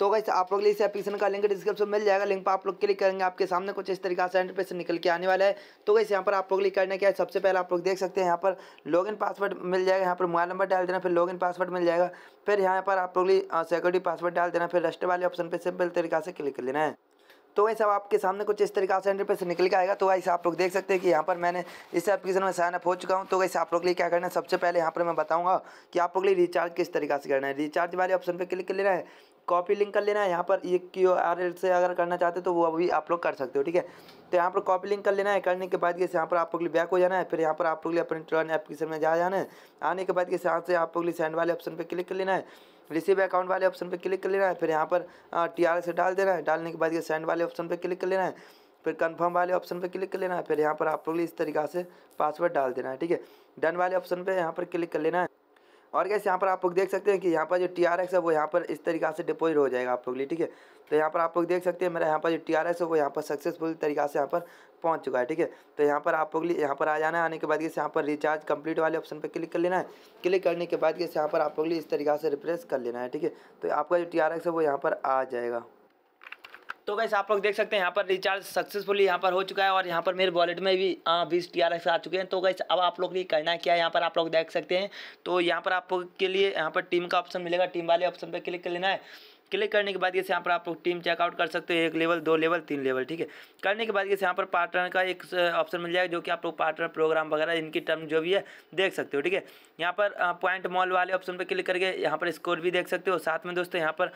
तो गाइस आप लोग इस एप्लीकेशन का लिंक डिस्क्रिप्शन मिल जाएगा लिंक पर आप लोग क्लिक करेंगे आपके सामने कुछ इस तरीका से इंटरप्रेस निकल के आने वाला है तो गाइस यहाँ पर आप लोग क्लिक करने क्या है सबसे पहले आप लोग देख सकते हैं यहाँ पर लॉगिन पासवर्ड मिल जाएगा यहाँ पर मोबाइल नंबर डाल देना फिर लॉगिन पासवर्ड मिल जाएगा फिर यहाँ पर आप लोग सिक्योरिटी पासवर्ड डाल देना फिर रस्ट वाले ऑप्शन पर सिंपल तरीके से क्लिक कर लेना है तो वैसे अब आपके सामने कुछ इस तरीका से से निकल के आएगा तो वैसे आप लोग देख सकते हैं कि यहाँ पर मैंने इस एप्लीकेशन में साइनअप हो चुका हूँ तो वैसे आप लोग लिए क्या करना है सबसे पहले यहाँ पर मैं बताऊँगा कि आप लोग लिए रिचार्ज किस तरीके से करना है रिचार्ज वाले ऑप्शन पर क्लिक कर लेना है कॉपी लिंक कर लेना है यहाँ पर ये क्यू आर एल से अगर करना चाहते तो वो अभी आप लोग कर सकते हो ठीक है तो यहाँ पर कॉपी लिंक कर लेना है करने के बाद कैसे यहाँ पर आप लोग बैक हो जाना है फिर यहाँ पर आप लोग अपने ट्रेन एप्लीकेशन में जा जाना है आने के बाद कैसे यहाँ से आप लोग सेंड वाले ऑप्शन पर क्लिक कर लेना है रिसीव अकाउंट वाले ऑप्शन पर क्लिक कर लेना है फिर यहाँ पर टी आर से डाल देना है डालने के बाद ये सेंड वाले ऑप्शन पर क्लिक कर लेना है फिर कंफर्म वाले ऑप्शन पर क्लिक कर लेना है फिर यहाँ पर आप लोग इस तरीका से पासवर्ड डाल देना है ठीक है डन वाले ऑप्शन पर यहाँ पर क्लिक कर लेना है और कैसे यहाँ पर आप लोग देख सकते हैं कि यहाँ पर जो टी आर एक्स है वो यहाँ पर इस तरीका से डिपोजिट हो जाएगा आप लोग लिए ठीक है तो यहाँ पर आप लोग देख सकते हैं मेरा यहाँ पर जो टी आर एक्स है वो यहाँ पर सक्सेसफुल तरीका से यहाँ पर पहुँच चुका है ठीक है तो यहाँ पर आप लोग यहाँ पर आ जाना है आने के बाद गैस यहाँ पर रिचार्ज कंप्लीट वाले ऑप्शन पर क्लिक कर लेना है क्लिक करने के बाद गैस यहाँ पर आप लोग इस तरीके से रिप्रेस कर लेना है ठीक है तो आपका जो टी आर एक्स है वो यहाँ पर आ जाएगा तो कैसे आप लोग देख सकते हैं यहाँ पर रिचार्ज सक्सेसफुली यहाँ पर हो चुका है और यहाँ पर मेरे वॉलेट में भी बीस टी आर आ चुके हैं तो कैसे अब आप लोग के करना क्या है यहाँ पर आप लोग देख सकते हैं तो यहाँ पर आप लोग के लिए यहाँ पर टीम का ऑप्शन मिलेगा टीम वाले ऑप्शन पर क्लिक कर लेना है क्लिक करने के बाद जैसे यहाँ पर आप लोग टीम चेकआउट कर सकते हो एक लेवल दो लेवल तीन लेवल ठीक है करने के बाद जैसे यहाँ पर पार्टनर का एक ऑप्शन मिल जाएगा जो कि आप लोग पार्टनर प्रोग्राम वगैरह इनकी टर्म जो भी है देख सकते हो ठीक है यहाँ पर पॉइंट मॉल वाले ऑप्शन पर क्लिक करके यहाँ पर स्कोर भी देख सकते हो साथ में दोस्तों यहाँ पर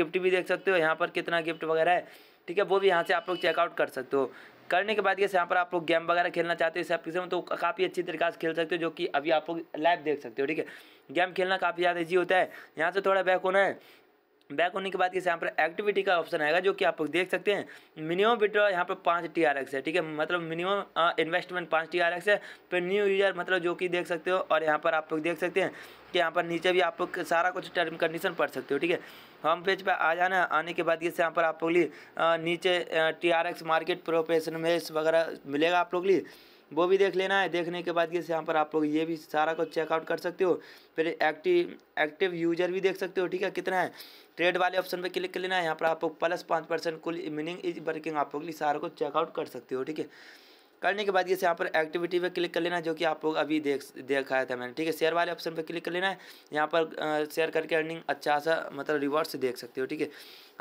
गिफ्ट भी देख सकते हो यहाँ पर कितना गिफ्ट वगैरह है ठीक है वो भी यहाँ से आप लोग चेकआउट कर सकते हो करने के बाद जैसे यहाँ पर आप लोग गेम वगैरह खेलना चाहते हो इस एप्लीकेशन में तो काफ़ी अच्छी तरीके से खेल सकते हो जो कि अभी आप लोग लाइव देख सकते हो ठीक है गेम खेलना काफ़ी ज़्यादा ईजी होता है यहाँ से थोड़ा बैक होना है बैक होने के बाद इस यहाँ पर एक्टिविटी का ऑप्शन आएगा जो कि आप लोग देख सकते हैं मिनिमम विड्रॉ यहाँ पर पाँच टी आर एक्स है ठीक है मतलब मिनिमम इन्वेस्टमेंट पाँच टी आर एक्स है फिर न्यू यूजर मतलब जो कि देख सकते हो और यहाँ पर आप लोग देख सकते हैं कि यहाँ पर नीचे भी आप लोग सारा कुछ टर्म कंडीशन पढ़ सकते हो ठीक है होम पेज पर आ जाना आने के बाद इससे यहाँ पर आप लोग लिए नीचे T R X market profession में वगैरह मिलेगा आप लोग लिए वो भी देख लेना है देखने के बाद जैसे यहाँ पर आप लोग ये भी सारा को चेकआउट कर सकते हो फिर एक्टिव एक्टिव यूजर भी देख सकते हो ठीक है कितना है ट्रेड वाले ऑप्शन पे क्लिक कर लेना है यहाँ पर आप लोग प्लस पाँच परसेंट कुल मीनिंग इज वर्किंग आप लोग सारा को चेकआउट कर सकते हो ठीक है करने के बाद ये यहाँ पर एक्टिविटी पे क्लिक कर लेना जो कि आप लोग अभी देख देखाया था मैंने ठीक है शेयर वाले ऑप्शन पे क्लिक कर लेना है यहाँ पर शेयर करके अर्निंग अच्छा सा मतलब रिवॉर्ड्स देख सकते हो ठीक है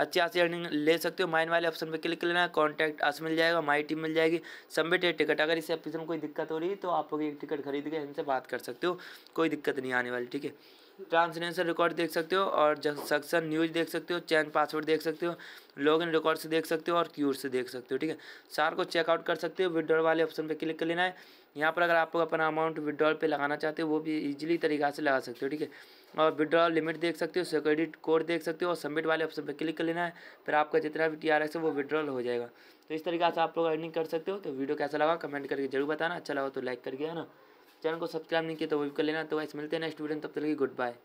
अच्छी खासी अर्निंग ले सकते हो माइन वाले ऑप्शन पे क्लिक कर लेना है कॉन्टैक्ट अस मिल जाएगा माई टीम मिल जाएगी सबमिट है टिकट अगर इस एप्लीकेशन में कोई दिक्कत हो रही तो आप लोग एक टिकट खरीद के इनसे बात कर सकते हो कोई दिक्कत नहीं आने वाली ठीक है ट्रांसलेशन रिकॉर्ड देख सकते हो और सक्सन न्यूज देख सकते हो चैन पासवर्ड देख सकते हो लॉग इन रिकॉर्ड से देख सकते हो और क्यूर से देख सकते हो ठीक है सार को चेकआउट कर सकते हो विड्रॉल वाले ऑप्शन पे क्लिक कर लेना है यहाँ पर अगर आप लोग अपना अमाउंट विड्रॉल पे लगाना चाहते हो वो भी इजीली तरीका से लगा सकते हो ठीक है और विड्रॉल लिमिट देख सकते हो सिक्योरिटी कोड देख सकते हो और सबमिट वाले ऑप्शन पर क्लिक कर लेना है फिर आपका जितना भी टी आर है वो विड्रॉल हो जाएगा तो इस तरीके से आप लोग अर्निंग कर सकते हो तो वीडियो कैसा लगा कमेंट करके जरूर बताना अच्छा लगा तो लाइक करके है ना चैनल को सब्सक्राइब नहीं किया तो वो भी कर लेना तो वैसे मिलते हैं नेक्स्ट वीडियो तब तक गुड बाय